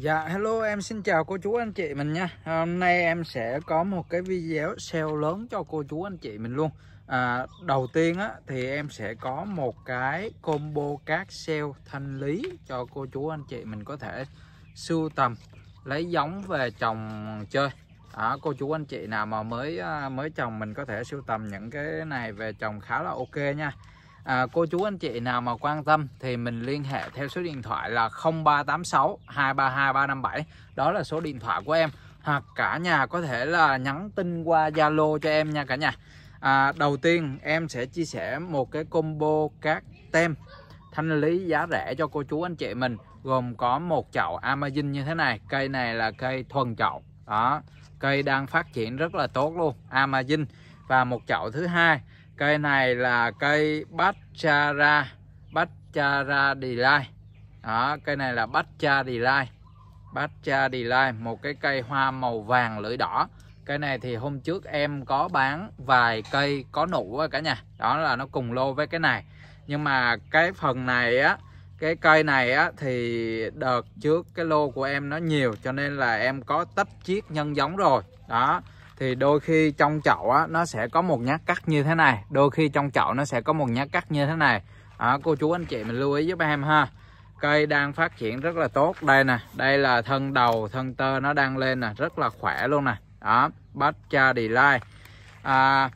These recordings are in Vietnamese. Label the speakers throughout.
Speaker 1: Dạ hello em xin chào cô chú anh chị mình nha Hôm nay em sẽ có một cái video sale lớn cho cô chú anh chị mình luôn à, Đầu tiên á, thì em sẽ có một cái combo các sale thanh lý cho cô chú anh chị mình có thể sưu tầm lấy giống về trồng chơi à, Cô chú anh chị nào mà mới à, mới trồng mình có thể sưu tầm những cái này về trồng khá là ok nha à, cô chú anh chị nào mà quan tâm thì mình liên hệ theo số điện thoại là 0386 232 357 đó là số điện thoại của em hoặc cả nhà có thể là nhắn tin qua Zalo cho em nha cả nhà à, đầu tiên em sẽ chia sẻ một cái combo các tem thanh lý giá rẻ cho cô chú anh chị mình gồm có một chậu Amazon như thế này cây này là cây thuần chậu đó cây đang phát triển rất là tốt luôn Amazon và một chậu thứ hai cây này là cây bachara bachara đi lai đó cây này là bachara đi lai bachara đi lai một cái cây hoa màu vàng lưỡi đỏ cây này thì hôm trước em có bán vài cây có nụ cả nhà đó là nó cùng lô với cái này nhưng mà cái phần này á cái cây này á thì đợt trước cái lô của em nó nhiều cho nên là em có tách chiết nhân giống rồi đó thì đôi khi trong chậu á, nó sẽ có một nhát cắt như thế này đôi khi trong chậu nó sẽ có một nhát cắt như thế này à, cô chú anh chị mình lưu ý giúp em ha cây đang phát triển rất là tốt đây nè đây là thân đầu thân tơ nó đang lên nè rất là khỏe luôn nè đó cha Delay à,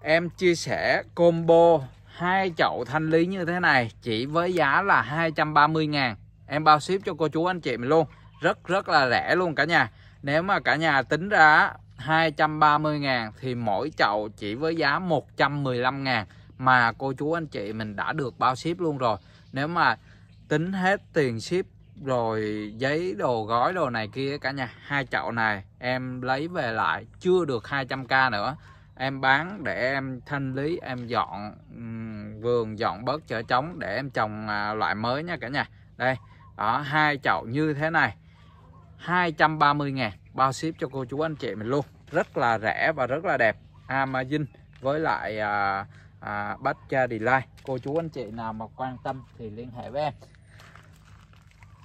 Speaker 1: em chia sẻ combo hai chậu thanh lý như thế này chỉ với giá là 230 ngàn em bao ship cho cô chú anh chị mình luôn rất rất là rẻ luôn cả nhà nếu mà cả nhà tính ra 230 ngàn thì mỗi chậu chỉ với giá 115 ngàn mà cô chú anh chị mình đã được bao ship luôn rồi nếu mà tính hết tiền ship rồi giấy đồ gói đồ này kia cả nhà hai chậu này em lấy về lại chưa được 200k nữa em bán để em thanh lý em dọn vườn dọn bớt chở trống để em trồng à, loại mới nha cả nhà đây đó hai chậu như thế này 230 ngàn bao ship cho cô chú anh chị mình luôn rất là rẻ và rất là đẹp Amazing với lại à, à, Bacha Delay cô chú anh chị nào mà quan tâm thì liên hệ với em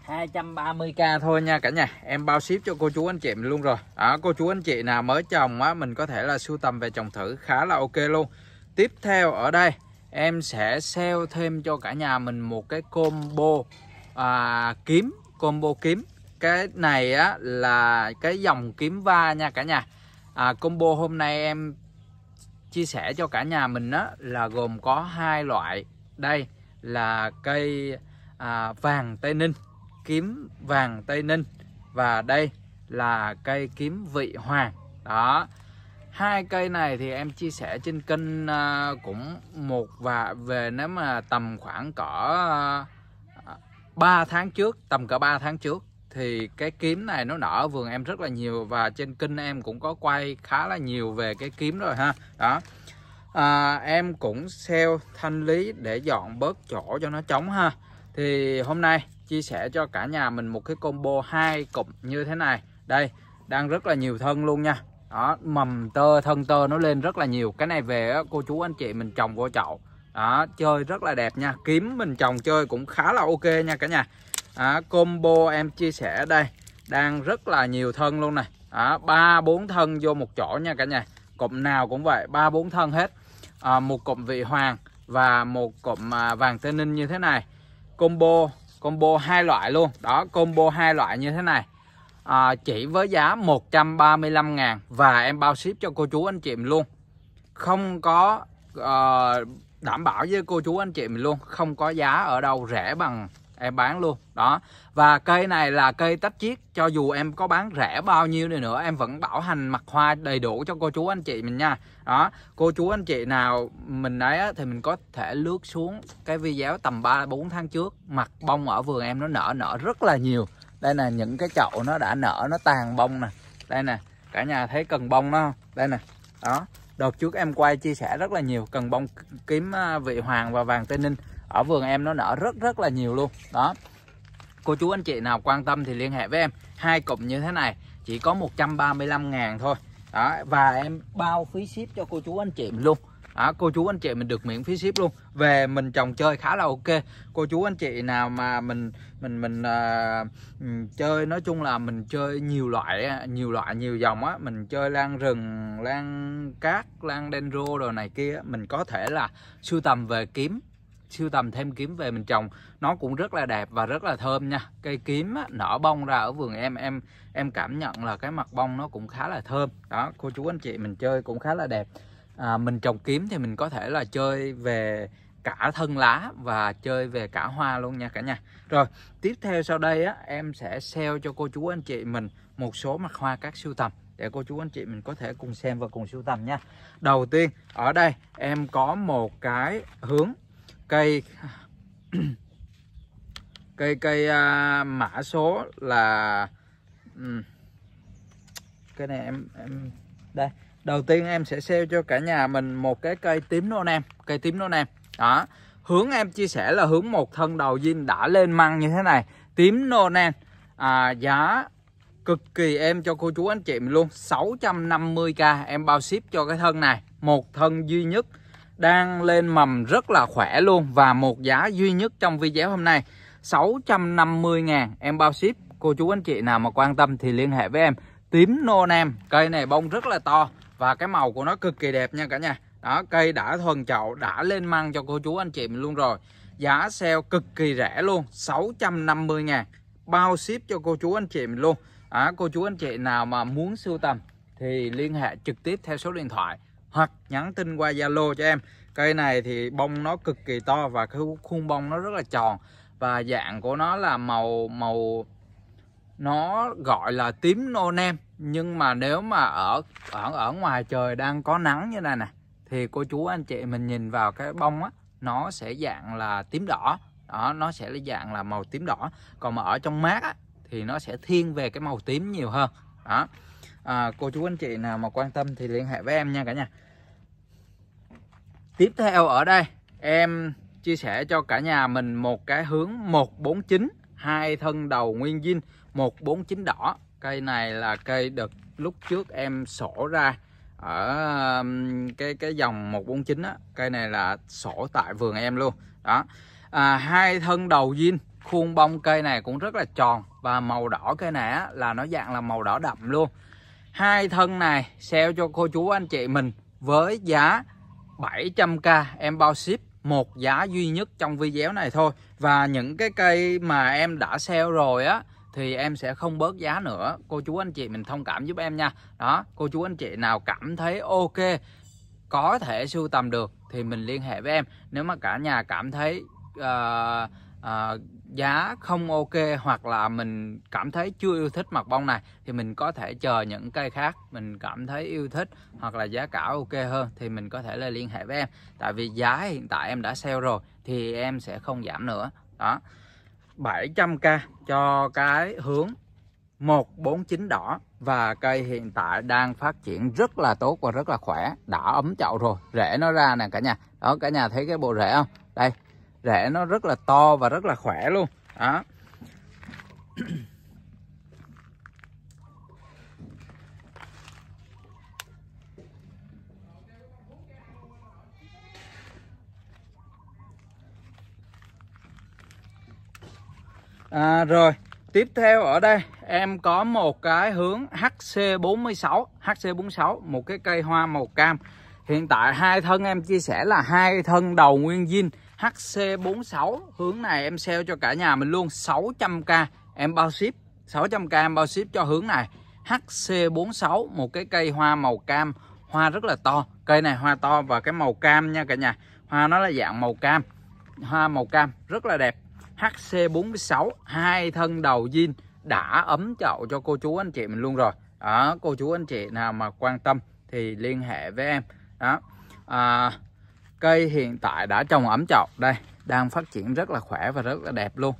Speaker 1: 230k thôi nha cả nhà em bao ship cho cô chú anh chị mình luôn rồi đó à, cô chú anh chị nào mới trồng á mình có thể là sưu tầm về trồng thử khá là ok luôn tiếp theo ở đây em sẽ sale thêm cho cả nhà mình một cái combo à, kiếm combo kiếm cái này á là cái dòng kiếm va nha cả nhà à, combo hôm nay em chia sẻ cho cả nhà mình á là gồm có hai loại đây là cây à, vàng tây ninh kiếm vàng tây ninh và đây là cây kiếm vị hoàng đó hai cây này thì em chia sẻ trên kênh à, cũng một và về nếu mà tầm khoảng cỡ à, 3 tháng trước tầm cỡ 3 tháng trước thì cái kiếm này nó nở vườn em rất là nhiều và trên kênh em cũng có quay khá là nhiều về cái kiếm rồi ha đó à, em cũng sale thanh lý để dọn bớt chỗ cho nó trống ha thì hôm nay chia sẻ cho cả nhà mình một cái combo hai cụm như thế này đây đang rất là nhiều thân luôn nha đó mầm tơ thân tơ nó lên rất là nhiều cái này về đó, cô chú anh chị mình trồng vô chậu đó chơi rất là đẹp nha kiếm mình trồng chơi cũng khá là ok nha cả nhà à, combo em chia sẻ đây đang rất là nhiều thân luôn này à, ba bốn thân vô một chỗ nha cả nhà cụm nào cũng vậy ba bốn thân hết à, một cụm vị hoàng và một cụm à, vàng tây ninh như thế này combo combo hai loại luôn đó combo hai loại như thế này à, chỉ với giá 135 ngàn và em bao ship cho cô chú anh chị mình luôn không có à, đảm bảo với cô chú anh chị mình luôn không có giá ở đâu rẻ bằng em bán luôn đó và cây này là cây tách chiết cho dù em có bán rẻ bao nhiêu đi nữa em vẫn bảo hành mặt hoa đầy đủ cho cô chú anh chị mình nha đó cô chú anh chị nào mình đấy thì mình có thể lướt xuống cái video tầm 3 4 tháng trước mặt bông ở vườn em nó nở nở rất là nhiều đây là những cái chậu nó đã nở nó tàn bông nè đây nè cả nhà thấy cần bông nó không đây nè đó đợt trước em quay chia sẻ rất là nhiều cần bông kiếm à, vị hoàng và vàng tây ninh ở vườn em nó nở rất rất là nhiều luôn đó cô chú anh chị nào quan tâm thì liên hệ với em hai cụm như thế này chỉ có 135 ngàn thôi đó và em bao phí ship cho cô chú anh chị mình luôn đó, cô chú anh chị mình được miễn phí ship luôn về mình trồng chơi khá là ok cô chú anh chị nào mà mình mình mình uh, chơi nói chung là mình chơi nhiều loại nhiều loại nhiều dòng á mình chơi lan rừng lan cát lan dendro đồ này kia mình có thể là sưu tầm về kiếm sưu tầm thêm kiếm về mình trồng nó cũng rất là đẹp và rất là thơm nha cây kiếm á, nở bông ra ở vườn em em em cảm nhận là cái mặt bông nó cũng khá là thơm đó cô chú anh chị mình chơi cũng khá là đẹp à, mình trồng kiếm thì mình có thể là chơi về cả thân lá và chơi về cả hoa luôn nha cả nhà rồi tiếp theo sau đây á, em sẽ sale cho cô chú anh chị mình một số mặt hoa các siêu tầm để cô chú anh chị mình có thể cùng xem và cùng sưu tầm nha đầu tiên ở đây em có một cái hướng cây cây cây uh, mã số là um, cái này em em đây đầu tiên em sẽ sale cho cả nhà mình một cái cây tím nô nam cây tím nô nam đó hướng em chia sẻ là hướng một thân đầu zin đã lên măng như thế này tím nô nam à, giá cực kỳ em cho cô chú anh chị mình luôn 650k em bao ship cho cái thân này một thân duy nhất đang lên mầm rất là khỏe luôn và một giá duy nhất trong video hôm nay 650 ngàn em bao ship cô chú anh chị nào mà quan tâm thì liên hệ với em tím nô nam cây này bông rất là to và cái màu của nó cực kỳ đẹp nha cả nhà đó cây đã thuần chậu đã lên măng cho cô chú anh chị mình luôn rồi giá sale cực kỳ rẻ luôn 650 ngàn bao ship cho cô chú anh chị mình luôn à, cô chú anh chị nào mà muốn sưu tầm thì liên hệ trực tiếp theo số điện thoại hoặc nhắn tin qua Zalo cho em cây này thì bông nó cực kỳ to và cái khuôn bông nó rất là tròn và dạng của nó là màu màu nó gọi là tím nô nem nhưng mà nếu mà ở ở ở ngoài trời đang có nắng như này nè thì cô chú anh chị mình nhìn vào cái bông á nó sẽ dạng là tím đỏ đó nó sẽ là dạng là màu tím đỏ còn mà ở trong mát á, thì nó sẽ thiên về cái màu tím nhiều hơn đó à, cô chú anh chị nào mà quan tâm thì liên hệ với em nha cả nhà tiếp theo ở đây em chia sẻ cho cả nhà mình một cái hướng 149 hai thân đầu nguyên zin 149 đỏ cây này là cây được lúc trước em sổ ra ở um, cái cái dòng 149 á cây này là sổ tại vườn em luôn đó à, hai thân đầu zin khuôn bông cây này cũng rất là tròn và màu đỏ cây này á, là nó dạng là màu đỏ đậm luôn hai thân này sale cho cô chú anh chị mình với giá 700k em bao ship một giá duy nhất trong video này thôi và những cái cây mà em đã sale rồi á thì em sẽ không bớt giá nữa cô chú anh chị mình thông cảm giúp em nha đó cô chú anh chị nào cảm thấy ok có thể sưu tầm được thì mình liên hệ với em nếu mà cả nhà cảm thấy uh, uh, giá không ok hoặc là mình cảm thấy chưa yêu thích mặt bông này thì mình có thể chờ những cây khác mình cảm thấy yêu thích hoặc là giá cả ok hơn thì mình có thể là liên hệ với em tại vì giá hiện tại em đã sale rồi thì em sẽ không giảm nữa đó 700k cho cái hướng 149 đỏ và cây hiện tại đang phát triển rất là tốt và rất là khỏe đã ấm chậu rồi rễ nó ra nè cả nhà đó cả nhà thấy cái bộ rễ không đây rễ nó rất là to và rất là khỏe luôn đó À, rồi tiếp theo ở đây em có một cái hướng HC46 HC46 một cái cây hoa màu cam hiện tại hai thân em chia sẻ là hai thân đầu nguyên dinh HC46 hướng này em sale cho cả nhà mình luôn 600k em bao ship 600k em bao ship cho hướng này HC46 một cái cây hoa màu cam hoa rất là to cây này hoa to và cái màu cam nha cả nhà hoa nó là dạng màu cam hoa màu cam rất là đẹp HC46 hai thân đầu zin đã ấm chậu cho cô chú anh chị mình luôn rồi đó, cô chú anh chị nào mà quan tâm thì liên hệ với em đó à, cây hiện tại đã trồng ấm chậu đây đang phát triển rất là khỏe và rất là đẹp luôn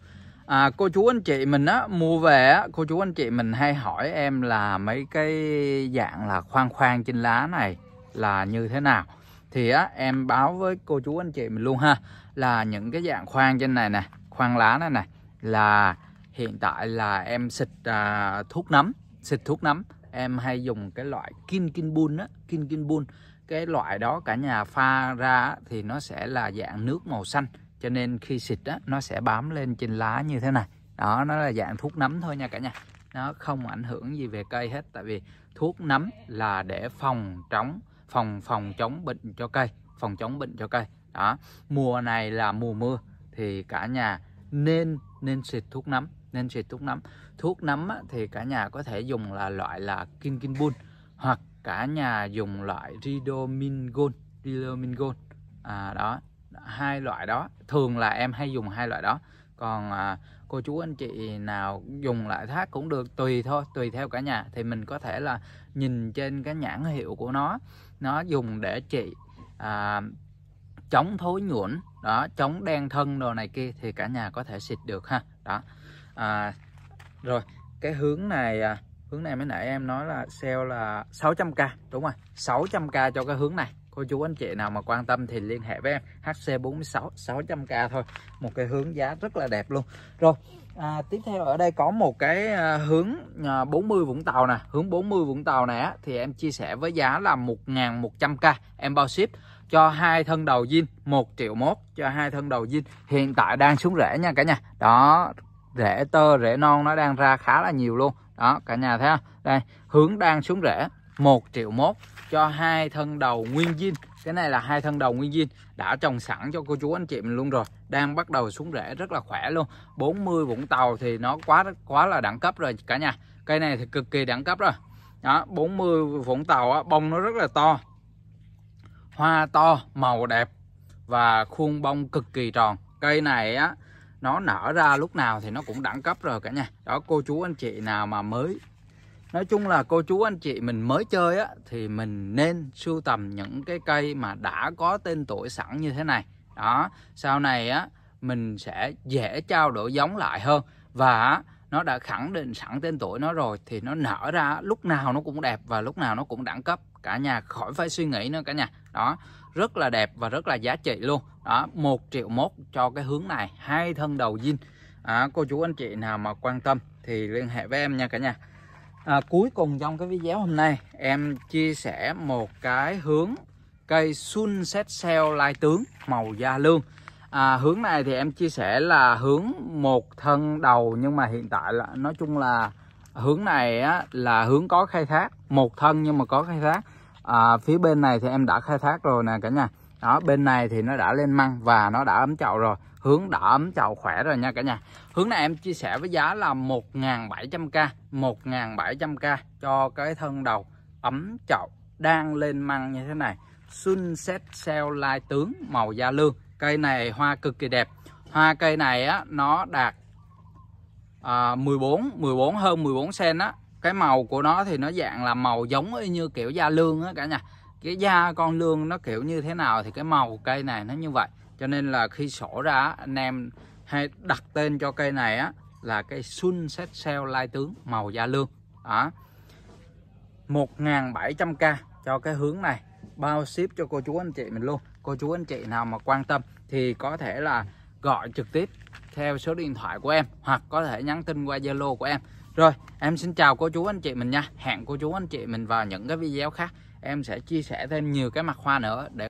Speaker 1: à, cô chú anh chị mình á mua về á cô chú anh chị mình hay hỏi em là mấy cái dạng là khoan khoan trên lá này là như thế nào thì á em báo với cô chú anh chị mình luôn ha là những cái dạng khoan trên này nè khoan lá này này là hiện tại là em xịt à, thuốc nấm xịt thuốc nấm em hay dùng cái loại kim kim bun á kim kim bun cái loại đó cả nhà pha ra thì nó sẽ là dạng nước màu xanh cho nên khi xịt đó nó sẽ bám lên trên lá như thế này đó nó là dạng thuốc nấm thôi nha cả nhà nó không ảnh hưởng gì về cây hết tại vì thuốc nấm là để phòng chống phòng phòng chống bệnh cho cây phòng chống bệnh cho cây đó mùa này là mùa mưa thì cả nhà nên nên xịt thuốc nấm nên xịt thuốc nấm thuốc nấm á, thì cả nhà có thể dùng là loại là kim kim bun hoặc cả nhà dùng loại Ridomin Gold Ridomin Gold à, đó hai loại đó thường là em hay dùng hai loại đó còn à, cô chú anh chị nào dùng loại khác cũng được tùy thôi tùy theo cả nhà thì mình có thể là nhìn trên cái nhãn hiệu của nó nó dùng để trị à, chống thối nhuộn đó chống đen thân đồ này kia thì cả nhà có thể xịt được ha đó à, rồi cái hướng này à, hướng này mới nãy em nói là sale là 600k đúng rồi 600k cho cái hướng này cô chú anh chị nào mà quan tâm thì liên hệ với em HC46 600k thôi một cái hướng giá rất là đẹp luôn rồi à, tiếp theo ở đây có một cái à, hướng 40 à, Vũng Tàu nè hướng 40 Vũng Tàu này thì em chia sẻ với giá là 1.100k em bao ship cho hai thân đầu zin 1 triệu mốt cho hai thân đầu zin hiện tại đang xuống rễ nha cả nhà đó rễ tơ rễ non nó đang ra khá là nhiều luôn đó cả nhà thấy không đây hướng đang xuống rễ 1 triệu mốt cho hai thân đầu nguyên zin cái này là hai thân đầu nguyên zin đã trồng sẵn cho cô chú anh chị mình luôn rồi đang bắt đầu xuống rễ rất là khỏe luôn 40 Vũng Tàu thì nó quá quá là đẳng cấp rồi cả nhà cây này thì cực kỳ đẳng cấp rồi đó 40 Vũng Tàu á, bông nó rất là to hoa to màu đẹp và khuôn bông cực kỳ tròn cây này á nó nở ra lúc nào thì nó cũng đẳng cấp rồi cả nhà đó cô chú anh chị nào mà mới nói chung là cô chú anh chị mình mới chơi á thì mình nên sưu tầm những cái cây mà đã có tên tuổi sẵn như thế này đó sau này á mình sẽ dễ trao đổi giống lại hơn và nó đã khẳng định sẵn tên tuổi nó rồi thì nó nở ra lúc nào nó cũng đẹp và lúc nào nó cũng đẳng cấp cả nhà khỏi phải suy nghĩ nữa cả nhà đó rất là đẹp và rất là giá trị luôn đó một triệu mốt cho cái hướng này hai thân đầu zin à, cô chú anh chị nào mà quan tâm thì liên hệ với em nha cả nhà à, cuối cùng trong cái video hôm nay em chia sẻ một cái hướng cây sunset sale lai tướng màu da lương à, hướng này thì em chia sẻ là hướng một thân đầu nhưng mà hiện tại là nói chung là hướng này á, là hướng có khai thác một thân nhưng mà có khai thác à, phía bên này thì em đã khai thác rồi nè cả nhà đó bên này thì nó đã lên măng và nó đã ấm chậu rồi hướng đã ấm chậu khỏe rồi nha cả nhà hướng này em chia sẻ với giá là 1.700k 1.700k cho cái thân đầu ấm chậu đang lên măng như thế này Sunset Cell Lai Tướng màu da lương cây này hoa cực kỳ đẹp hoa cây này á nó đạt à, 14 14 hơn 14 sen á cái màu của nó thì nó dạng là màu giống như kiểu da lương á cả nhà cái da con lương nó kiểu như thế nào thì cái màu cây này nó như vậy cho nên là khi sổ ra anh em hay đặt tên cho cây này á là cây sun set sale lai tướng màu da lương đó bảy trăm k cho cái hướng này bao ship cho cô chú anh chị mình luôn cô chú anh chị nào mà quan tâm thì có thể là gọi trực tiếp theo số điện thoại của em hoặc có thể nhắn tin qua Zalo của em rồi, em xin chào cô chú anh chị mình nha. Hẹn cô chú anh chị mình vào những cái video khác. Em sẽ chia sẻ thêm nhiều cái mặt hoa nữa để